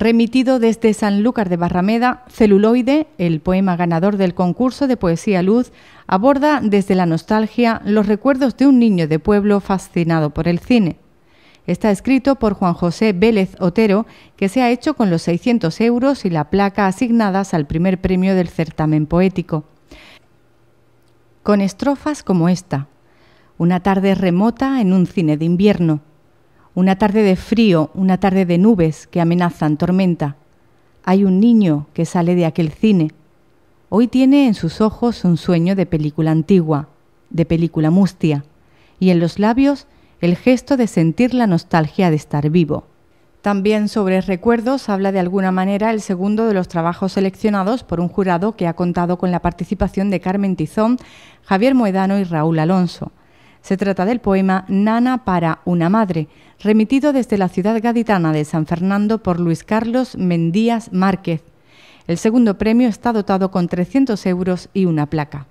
remitido desde Sanlúcar de Barrameda, Celuloide, el poema ganador del concurso de poesía Luz, aborda desde la nostalgia los recuerdos de un niño de pueblo fascinado por el cine. Está escrito por Juan José Vélez Otero, que se ha hecho con los 600 euros y la placa asignadas al primer premio del certamen poético. Con estrofas como esta, una tarde remota en un cine de invierno. Una tarde de frío, una tarde de nubes que amenazan tormenta. Hay un niño que sale de aquel cine. Hoy tiene en sus ojos un sueño de película antigua, de película mustia, y en los labios el gesto de sentir la nostalgia de estar vivo. También sobre recuerdos habla de alguna manera el segundo de los trabajos seleccionados por un jurado que ha contado con la participación de Carmen Tizón, Javier Moedano y Raúl Alonso. Se trata del poema Nana para una madre, remitido desde la ciudad gaditana de San Fernando por Luis Carlos Mendías Márquez. El segundo premio está dotado con 300 euros y una placa.